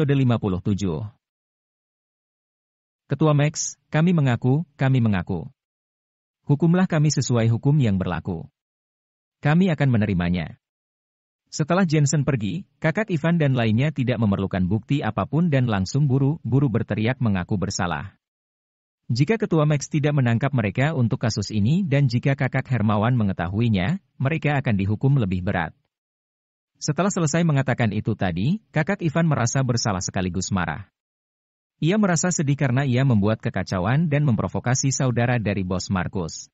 Episode 57 Ketua Max, kami mengaku, kami mengaku. Hukumlah kami sesuai hukum yang berlaku. Kami akan menerimanya. Setelah Jensen pergi, kakak Ivan dan lainnya tidak memerlukan bukti apapun dan langsung buru-buru berteriak mengaku bersalah. Jika Ketua Max tidak menangkap mereka untuk kasus ini dan jika kakak Hermawan mengetahuinya, mereka akan dihukum lebih berat. Setelah selesai mengatakan itu tadi, kakak Ivan merasa bersalah sekaligus marah. Ia merasa sedih karena ia membuat kekacauan dan memprovokasi saudara dari bos Markus.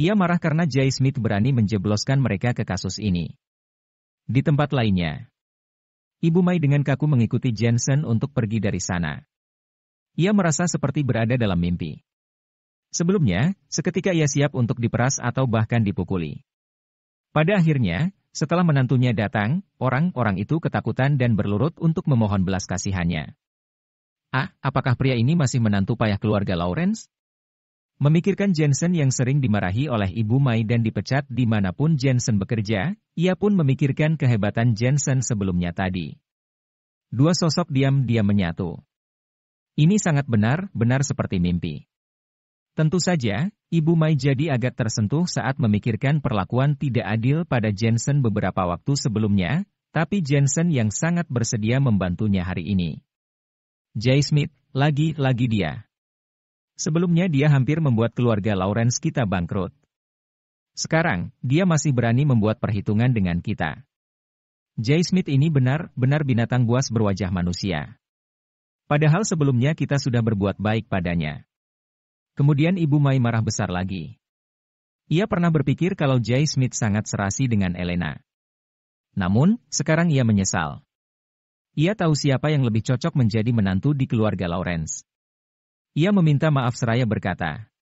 Ia marah karena Jay Smith berani menjebloskan mereka ke kasus ini. Di tempat lainnya, Ibu Mai dengan kaku mengikuti Jensen untuk pergi dari sana. Ia merasa seperti berada dalam mimpi. Sebelumnya, seketika ia siap untuk diperas atau bahkan dipukuli. Pada akhirnya, setelah menantunya datang, orang-orang itu ketakutan dan berlurut untuk memohon belas kasihannya. Ah, apakah pria ini masih menantu payah keluarga Lawrence? Memikirkan Jensen yang sering dimarahi oleh Ibu Mai dan dipecat dimanapun Jensen bekerja, ia pun memikirkan kehebatan Jensen sebelumnya tadi. Dua sosok diam-diam menyatu. Ini sangat benar, benar seperti mimpi. Tentu saja, Ibu Mai jadi agak tersentuh saat memikirkan perlakuan tidak adil pada Jensen beberapa waktu sebelumnya, tapi Jensen yang sangat bersedia membantunya hari ini. Jay Smith, lagi-lagi dia. Sebelumnya dia hampir membuat keluarga Lawrence kita bangkrut. Sekarang, dia masih berani membuat perhitungan dengan kita. Jay Smith ini benar-benar binatang buas berwajah manusia. Padahal sebelumnya kita sudah berbuat baik padanya. Kemudian Ibu Mai marah besar lagi. Ia pernah berpikir kalau Jay Smith sangat serasi dengan Elena. Namun, sekarang ia menyesal. Ia tahu siapa yang lebih cocok menjadi menantu di keluarga Lawrence. Ia meminta maaf seraya berkata,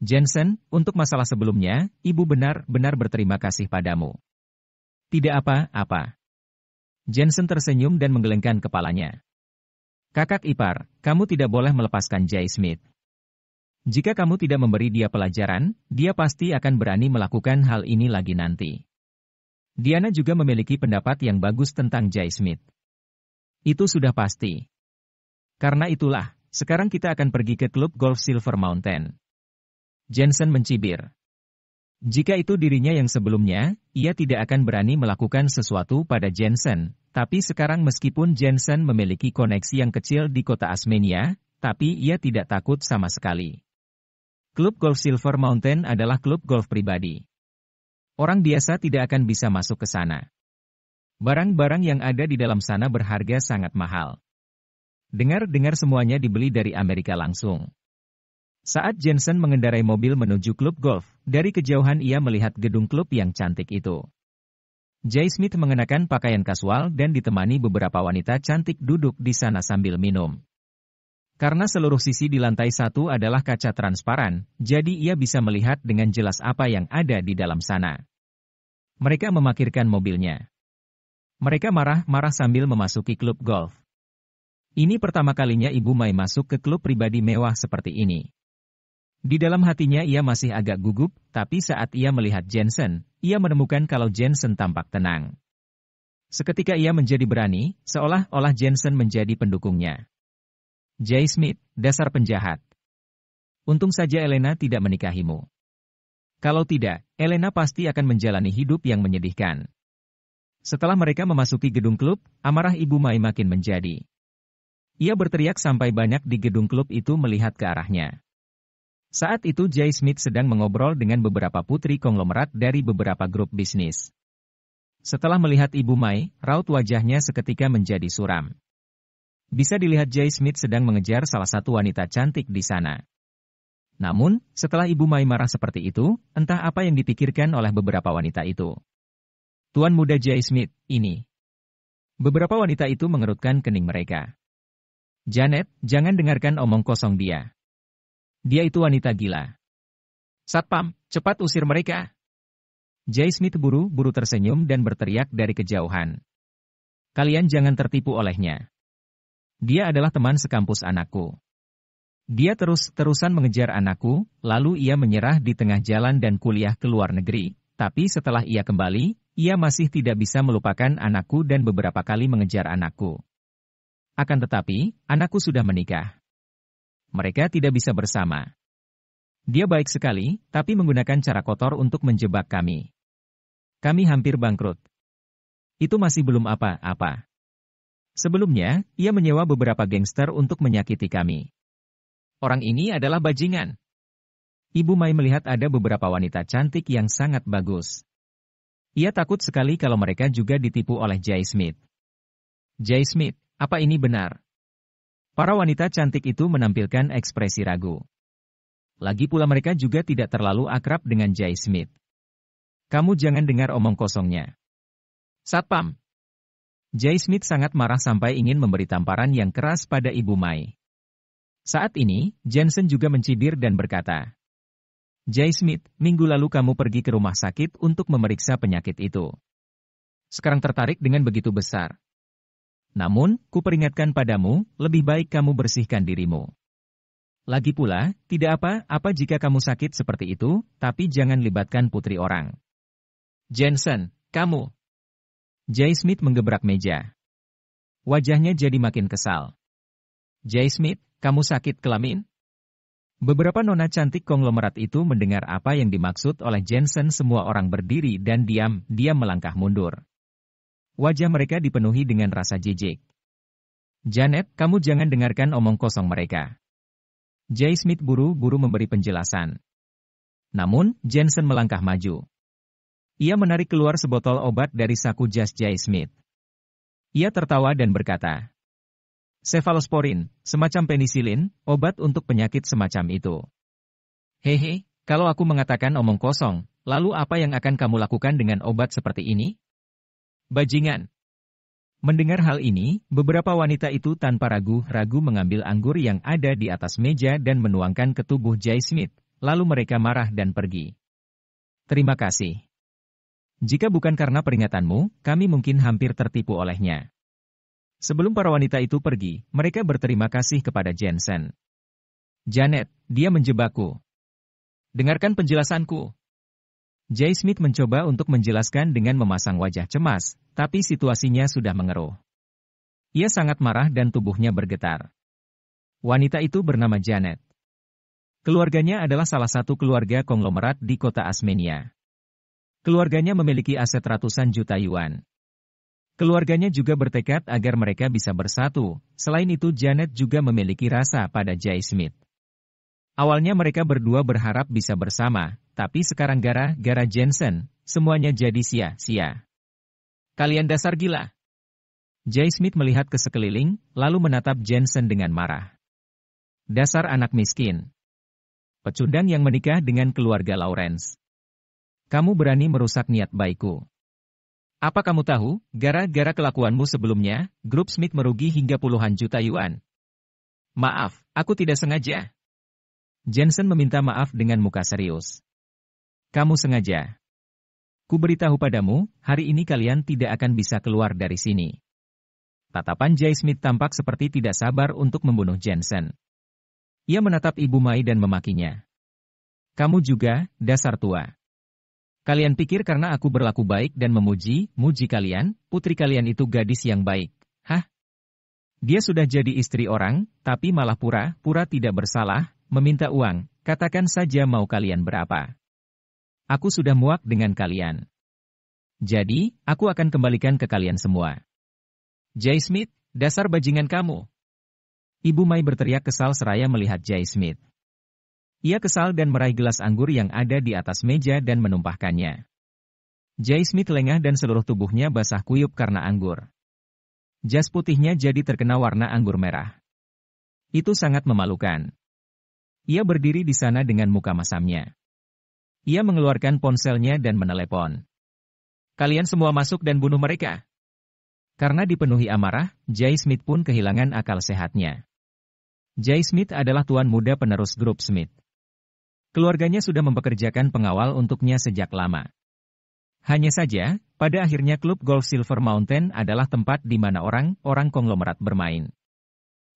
Jensen, untuk masalah sebelumnya, ibu benar-benar berterima kasih padamu. Tidak apa-apa. Jensen tersenyum dan menggelengkan kepalanya. Kakak ipar, kamu tidak boleh melepaskan Jay Smith. Jika kamu tidak memberi dia pelajaran, dia pasti akan berani melakukan hal ini lagi nanti. Diana juga memiliki pendapat yang bagus tentang Jay Smith. Itu sudah pasti. Karena itulah, sekarang kita akan pergi ke klub golf Silver Mountain. Jensen mencibir. Jika itu dirinya yang sebelumnya, ia tidak akan berani melakukan sesuatu pada Jensen, tapi sekarang meskipun Jensen memiliki koneksi yang kecil di kota Asmenia, tapi ia tidak takut sama sekali. Klub golf Silver Mountain adalah klub golf pribadi. Orang biasa tidak akan bisa masuk ke sana. Barang-barang yang ada di dalam sana berharga sangat mahal. Dengar-dengar semuanya dibeli dari Amerika langsung. Saat Jensen mengendarai mobil menuju klub golf, dari kejauhan ia melihat gedung klub yang cantik itu. Jay Smith mengenakan pakaian kasual dan ditemani beberapa wanita cantik duduk di sana sambil minum. Karena seluruh sisi di lantai satu adalah kaca transparan, jadi ia bisa melihat dengan jelas apa yang ada di dalam sana. Mereka memakirkan mobilnya. Mereka marah-marah sambil memasuki klub golf. Ini pertama kalinya Ibu Mai masuk ke klub pribadi mewah seperti ini. Di dalam hatinya ia masih agak gugup, tapi saat ia melihat Jensen, ia menemukan kalau Jensen tampak tenang. Seketika ia menjadi berani, seolah-olah Jensen menjadi pendukungnya. Jay Smith, dasar penjahat. Untung saja Elena tidak menikahimu. Kalau tidak, Elena pasti akan menjalani hidup yang menyedihkan. Setelah mereka memasuki gedung klub, amarah Ibu Mai makin menjadi. Ia berteriak sampai banyak di gedung klub itu melihat ke arahnya. Saat itu Jay Smith sedang mengobrol dengan beberapa putri konglomerat dari beberapa grup bisnis. Setelah melihat Ibu Mai, raut wajahnya seketika menjadi suram. Bisa dilihat Jay Smith sedang mengejar salah satu wanita cantik di sana. Namun, setelah Ibu Mai marah seperti itu, entah apa yang dipikirkan oleh beberapa wanita itu. Tuan muda Jay Smith, ini. Beberapa wanita itu mengerutkan kening mereka. Janet, jangan dengarkan omong kosong dia. Dia itu wanita gila. Satpam, cepat usir mereka. Jay Smith buru-buru tersenyum dan berteriak dari kejauhan. Kalian jangan tertipu olehnya. Dia adalah teman sekampus anakku. Dia terus-terusan mengejar anakku, lalu ia menyerah di tengah jalan dan kuliah ke luar negeri. Tapi setelah ia kembali, ia masih tidak bisa melupakan anakku dan beberapa kali mengejar anakku. Akan tetapi, anakku sudah menikah. Mereka tidak bisa bersama. Dia baik sekali, tapi menggunakan cara kotor untuk menjebak kami. Kami hampir bangkrut. Itu masih belum apa-apa. Sebelumnya, ia menyewa beberapa gangster untuk menyakiti kami. Orang ini adalah bajingan. Ibu Mai melihat ada beberapa wanita cantik yang sangat bagus. Ia takut sekali kalau mereka juga ditipu oleh Jay Smith. Jay Smith, apa ini benar? Para wanita cantik itu menampilkan ekspresi ragu. Lagi pula mereka juga tidak terlalu akrab dengan Jay Smith. Kamu jangan dengar omong kosongnya. Satpam, Jay Smith sangat marah sampai ingin memberi tamparan yang keras pada Ibu Mai. Saat ini, Jensen juga mencibir dan berkata, Jay Smith, minggu lalu kamu pergi ke rumah sakit untuk memeriksa penyakit itu. Sekarang tertarik dengan begitu besar. Namun, ku peringatkan padamu, lebih baik kamu bersihkan dirimu. Lagi pula, tidak apa-apa jika kamu sakit seperti itu, tapi jangan libatkan putri orang. Jensen, kamu, Jay Smith menggebrak meja. Wajahnya jadi makin kesal. Jay Smith, kamu sakit kelamin? Beberapa nona cantik konglomerat itu mendengar apa yang dimaksud oleh Jensen semua orang berdiri dan diam-diam melangkah mundur. Wajah mereka dipenuhi dengan rasa jijik. Janet, kamu jangan dengarkan omong kosong mereka. Jay Smith buru-buru memberi penjelasan. Namun, Jensen melangkah maju. Ia menarik keluar sebotol obat dari saku jas Jay Smith. Ia tertawa dan berkata, Cephalosporin, semacam penisilin, obat untuk penyakit semacam itu. Hehe, kalau aku mengatakan omong kosong, lalu apa yang akan kamu lakukan dengan obat seperti ini? Bajingan, Mendengar hal ini, beberapa wanita itu tanpa ragu-ragu mengambil anggur yang ada di atas meja dan menuangkan ke tubuh Jay Smith, lalu mereka marah dan pergi. Terima kasih. Jika bukan karena peringatanmu, kami mungkin hampir tertipu olehnya. Sebelum para wanita itu pergi, mereka berterima kasih kepada Jensen. Janet, dia menjebakku. Dengarkan penjelasanku. Jay Smith mencoba untuk menjelaskan dengan memasang wajah cemas, tapi situasinya sudah mengeruh. Ia sangat marah dan tubuhnya bergetar. Wanita itu bernama Janet. Keluarganya adalah salah satu keluarga konglomerat di kota Asmenia. Keluarganya memiliki aset ratusan juta yuan. Keluarganya juga bertekad agar mereka bisa bersatu. Selain itu, Janet juga memiliki rasa pada Jay Smith. Awalnya mereka berdua berharap bisa bersama, tapi sekarang gara-gara Jensen, semuanya jadi sia-sia. Kalian dasar gila. Jay Smith melihat ke sekeliling, lalu menatap Jensen dengan marah. Dasar anak miskin. Pecundang yang menikah dengan keluarga Lawrence. Kamu berani merusak niat baikku. Apa kamu tahu, gara-gara kelakuanmu sebelumnya, grup Smith merugi hingga puluhan juta yuan. Maaf, aku tidak sengaja. Jensen meminta maaf dengan muka serius. Kamu sengaja. Ku beritahu padamu, hari ini kalian tidak akan bisa keluar dari sini. Tatapan Jay Smith tampak seperti tidak sabar untuk membunuh Jensen. Ia menatap Ibu Mai dan memakinya. Kamu juga, dasar tua. Kalian pikir karena aku berlaku baik dan memuji, muji kalian, putri kalian itu gadis yang baik. Hah? Dia sudah jadi istri orang, tapi malah pura-pura tidak bersalah, meminta uang, katakan saja mau kalian berapa. Aku sudah muak dengan kalian. Jadi, aku akan kembalikan ke kalian semua. Jay Smith, dasar bajingan kamu. Ibu Mai berteriak kesal seraya melihat Jay Smith. Ia kesal dan meraih gelas anggur yang ada di atas meja dan menumpahkannya. Jay Smith lengah dan seluruh tubuhnya basah kuyup karena anggur. Jas putihnya jadi terkena warna anggur merah. Itu sangat memalukan. Ia berdiri di sana dengan muka masamnya. Ia mengeluarkan ponselnya dan menelepon. Kalian semua masuk dan bunuh mereka. Karena dipenuhi amarah, Jay Smith pun kehilangan akal sehatnya. Jay Smith adalah tuan muda penerus grup Smith. Keluarganya sudah mempekerjakan pengawal untuknya sejak lama. Hanya saja, pada akhirnya klub golf Silver Mountain adalah tempat di mana orang-orang konglomerat bermain.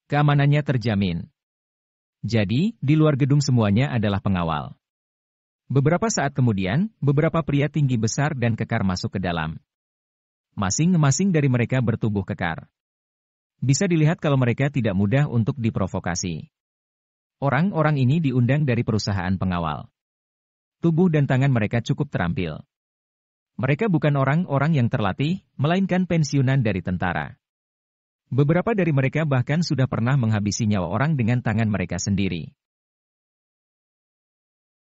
Keamanannya terjamin. Jadi, di luar gedung semuanya adalah pengawal. Beberapa saat kemudian, beberapa pria tinggi besar dan kekar masuk ke dalam. Masing-masing dari mereka bertubuh kekar. Bisa dilihat kalau mereka tidak mudah untuk diprovokasi. Orang-orang ini diundang dari perusahaan pengawal. Tubuh dan tangan mereka cukup terampil. Mereka bukan orang-orang yang terlatih, melainkan pensiunan dari tentara. Beberapa dari mereka bahkan sudah pernah menghabisi nyawa orang dengan tangan mereka sendiri.